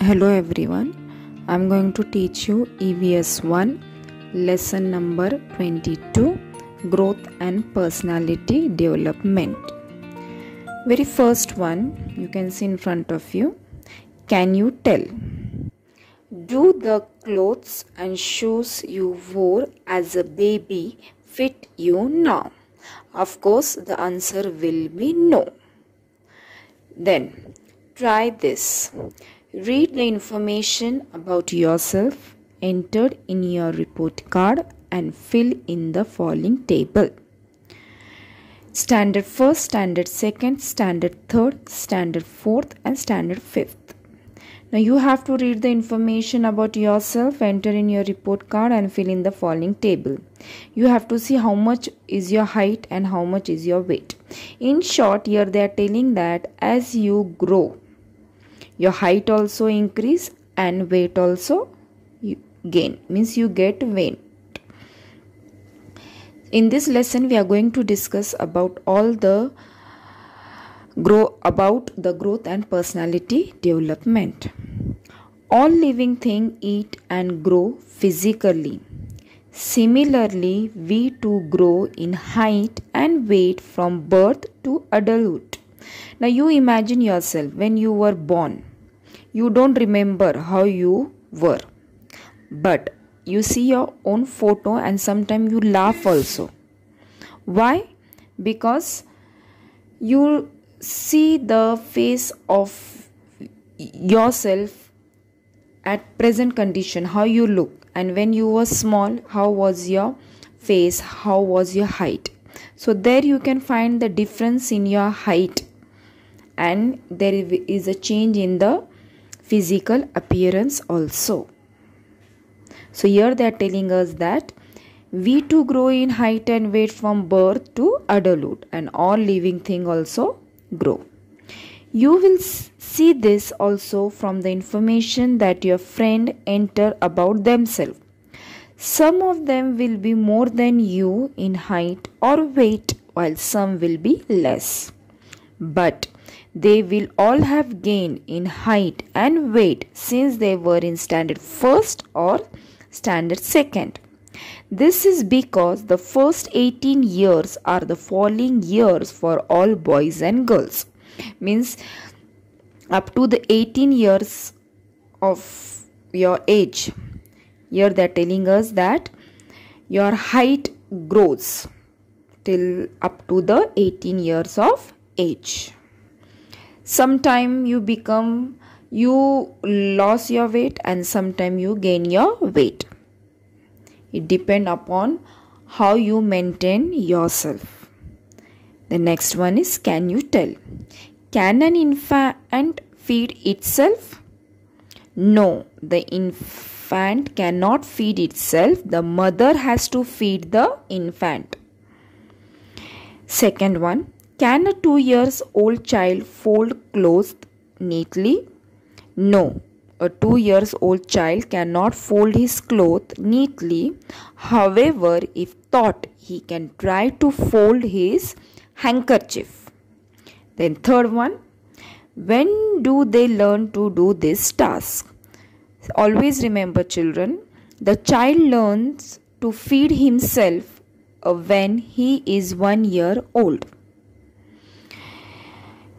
Hello everyone, I am going to teach you EVS 1 lesson number 22 Growth and Personality Development. Very first one you can see in front of you. Can you tell? Do the clothes and shoes you wore as a baby fit you now? Of course, the answer will be no. Then, try this. Read the information about yourself entered in your report card and fill in the following table. Standard 1st, Standard 2nd, Standard 3rd, Standard 4th and Standard 5th. Now you have to read the information about yourself, enter in your report card and fill in the following table. You have to see how much is your height and how much is your weight. In short, here they are telling that as you grow, your height also increase and weight also you gain. Means you get weight. In this lesson, we are going to discuss about all the grow about the growth and personality development. All living thing eat and grow physically. Similarly, we too grow in height and weight from birth to adulthood. Now, you imagine yourself when you were born. You don't remember how you were, but you see your own photo and sometimes you laugh also. Why? Because you see the face of yourself at present condition how you look and when you were small how was your face how was your height so there you can find the difference in your height and there is a change in the physical appearance also so here they are telling us that we too grow in height and weight from birth to adulthood and all living thing also grow. You will see this also from the information that your friend enter about themselves. Some of them will be more than you in height or weight while some will be less. But they will all have gained in height and weight since they were in standard first or standard second. This is because the first 18 years are the falling years for all boys and girls. Means up to the 18 years of your age. Here they are telling us that your height grows till up to the 18 years of age. Sometime you become you lose your weight and sometime you gain your weight it depend upon how you maintain yourself the next one is can you tell can an infant feed itself no the infant cannot feed itself the mother has to feed the infant second one can a 2 years old child fold clothes neatly no a two years old child cannot fold his clothes neatly. However, if taught, he can try to fold his handkerchief. Then, third one when do they learn to do this task? Always remember, children, the child learns to feed himself uh, when he is one year old.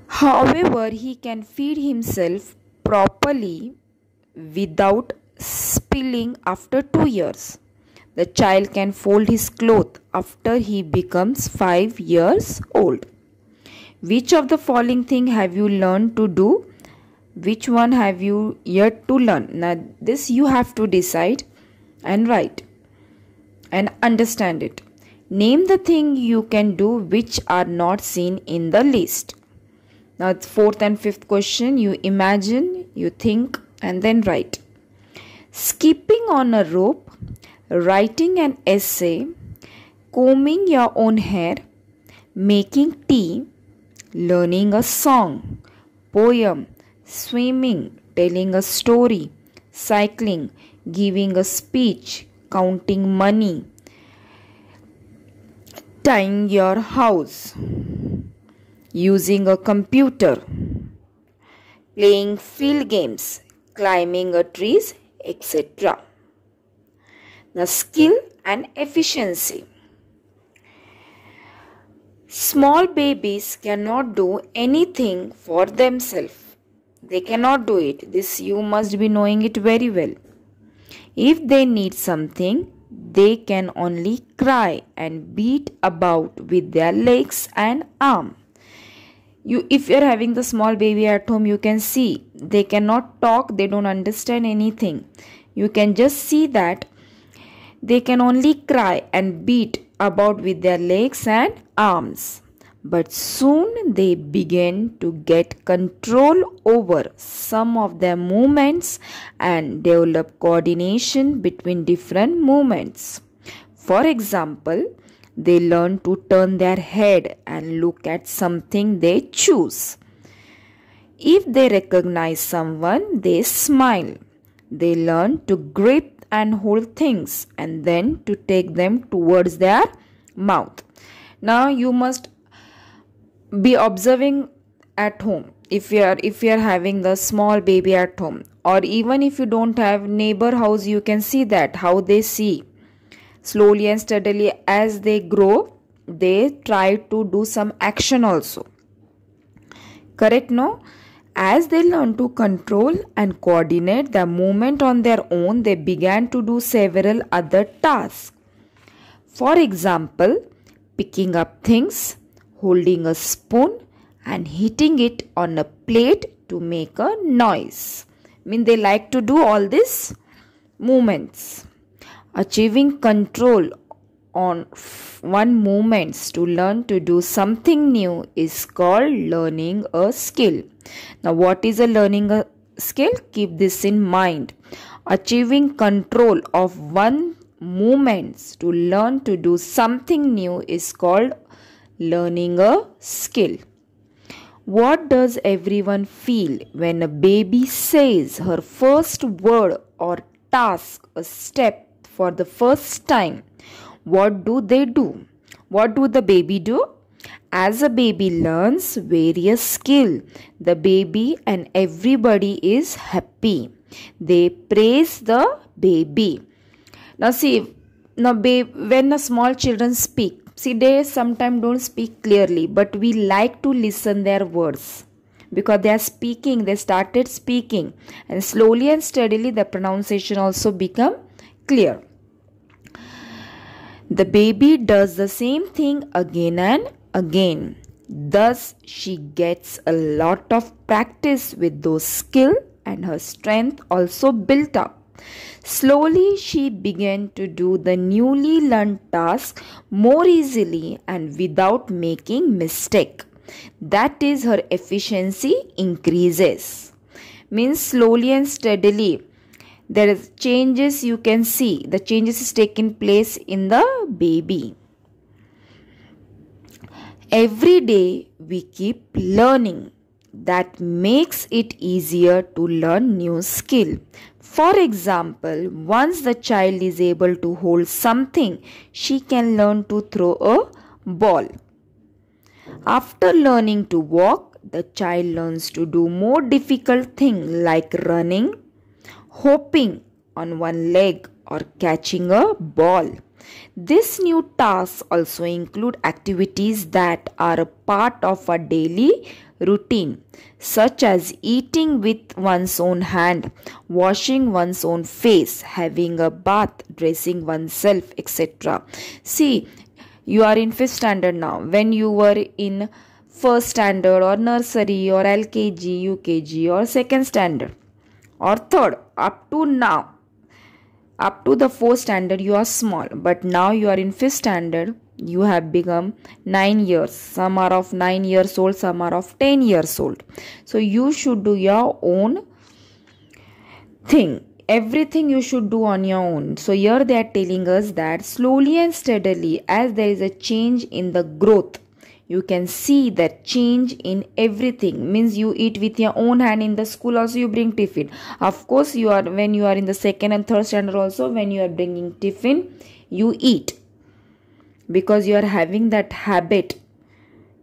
However, he can feed himself properly without spilling after 2 years. The child can fold his cloth after he becomes 5 years old. Which of the following thing have you learned to do? Which one have you yet to learn? Now this you have to decide and write and understand it. Name the thing you can do which are not seen in the list. Now, fourth and fifth question you imagine, you think, and then write. Skipping on a rope, writing an essay, combing your own hair, making tea, learning a song, poem, swimming, telling a story, cycling, giving a speech, counting money, tying your house, using a computer, playing field games, climbing trees, etc. The skill and efficiency. Small babies cannot do anything for themselves. They cannot do it. This you must be knowing it very well. If they need something, they can only cry and beat about with their legs and arms you if you're having the small baby at home you can see they cannot talk they don't understand anything you can just see that they can only cry and beat about with their legs and arms but soon they begin to get control over some of their movements and develop coordination between different movements for example they learn to turn their head and look at something they choose. If they recognize someone, they smile. They learn to grip and hold things and then to take them towards their mouth. Now you must be observing at home if you are if you are having the small baby at home or even if you don't have neighbor house you can see that how they see slowly and steadily as they grow they try to do some action also correct no as they learn to control and coordinate the movement on their own they began to do several other tasks for example picking up things holding a spoon and hitting it on a plate to make a noise I mean they like to do all these movements achieving control on one movements to learn to do something new is called learning a skill now what is a learning a skill keep this in mind achieving control of one movements to learn to do something new is called learning a skill what does everyone feel when a baby says her first word or task a step for the first time. What do they do? What do the baby do? As a baby learns various skill, the baby and everybody is happy. They praise the baby. Now see, now babe, when the small children speak, see they sometimes don't speak clearly, but we like to listen their words because they are speaking they started speaking and slowly and steadily the pronunciation also become clear the baby does the same thing again and again. Thus, she gets a lot of practice with those skill and her strength also built up. Slowly, she began to do the newly learned task more easily and without making mistake. That is, her efficiency increases. Means slowly and steadily, there is changes you can see the changes is taking place in the baby every day we keep learning that makes it easier to learn new skill for example once the child is able to hold something she can learn to throw a ball after learning to walk the child learns to do more difficult thing like running hopping on one leg or catching a ball. This new tasks also include activities that are a part of a daily routine, such as eating with one's own hand, washing one's own face, having a bath, dressing oneself, etc. See, you are in fifth standard now. When you were in first standard or nursery or LKG, UKG or second standard, or third up to now up to the fourth standard you are small but now you are in fifth standard you have become 9 years some are of 9 years old some are of 10 years old so you should do your own thing everything you should do on your own so here they are telling us that slowly and steadily as there is a change in the growth you can see that change in everything means you eat with your own hand in the school also you bring tiffin of course you are when you are in the second and third standard also when you are bringing tiffin you eat because you are having that habit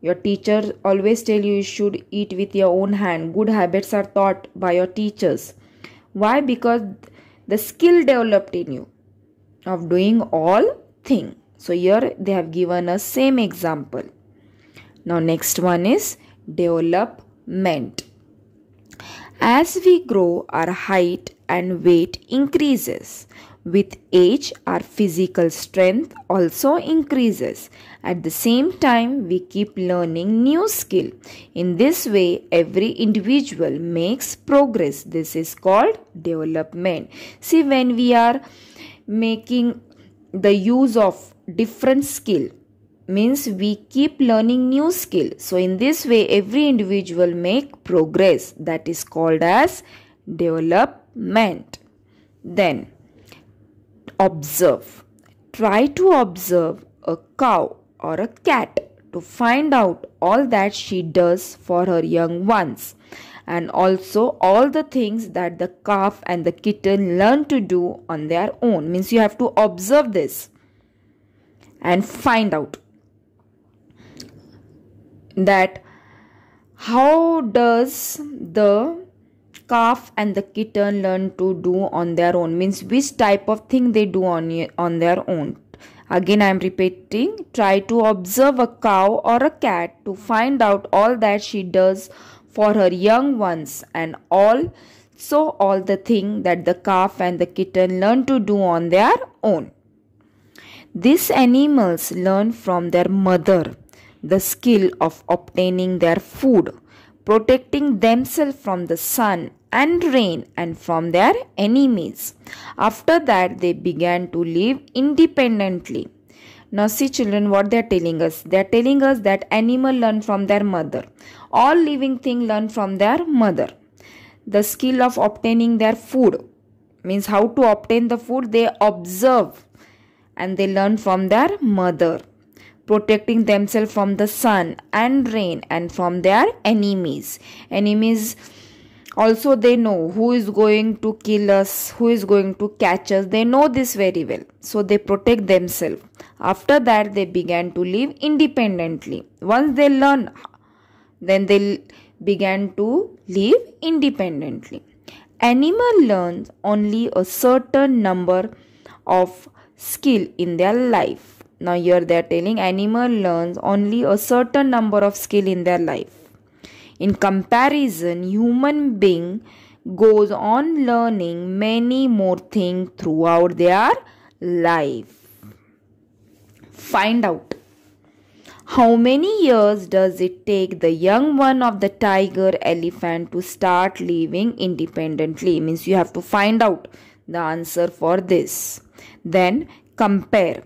your teachers always tell you you should eat with your own hand good habits are taught by your teachers why because the skill developed in you of doing all thing so here they have given a same example now, next one is development. As we grow, our height and weight increases. With age, our physical strength also increases. At the same time, we keep learning new skill. In this way, every individual makes progress. This is called development. See, when we are making the use of different skill means we keep learning new skill so in this way every individual make progress that is called as development then observe try to observe a cow or a cat to find out all that she does for her young ones and also all the things that the calf and the kitten learn to do on their own means you have to observe this and find out that how does the calf and the kitten learn to do on their own means which type of thing they do on on their own again i am repeating try to observe a cow or a cat to find out all that she does for her young ones and all so all the thing that the calf and the kitten learn to do on their own these animals learn from their mother the skill of obtaining their food, protecting themselves from the sun and rain and from their enemies. After that, they began to live independently. Now see children what they are telling us. They are telling us that animal learn from their mother. All living thing learn from their mother. The skill of obtaining their food means how to obtain the food they observe and they learn from their mother protecting themselves from the sun and rain and from their enemies. Enemies also they know who is going to kill us, who is going to catch us. They know this very well. So they protect themselves. After that they began to live independently. Once they learn then they began to live independently. Animal learns only a certain number of skill in their life now here they are telling animal learns only a certain number of skill in their life. In comparison, human being goes on learning many more things throughout their life. Find out how many years does it take the young one of the tiger elephant to start living independently? Means you have to find out the answer for this. Then compare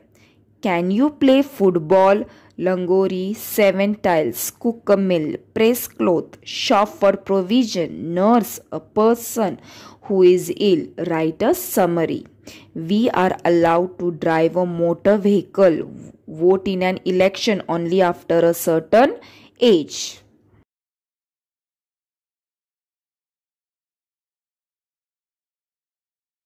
can you play football? Langori, seven tiles, cook a meal, press cloth, shop for provision, nurse a person who is ill, write a summary. We are allowed to drive a motor vehicle, vote in an election only after a certain age.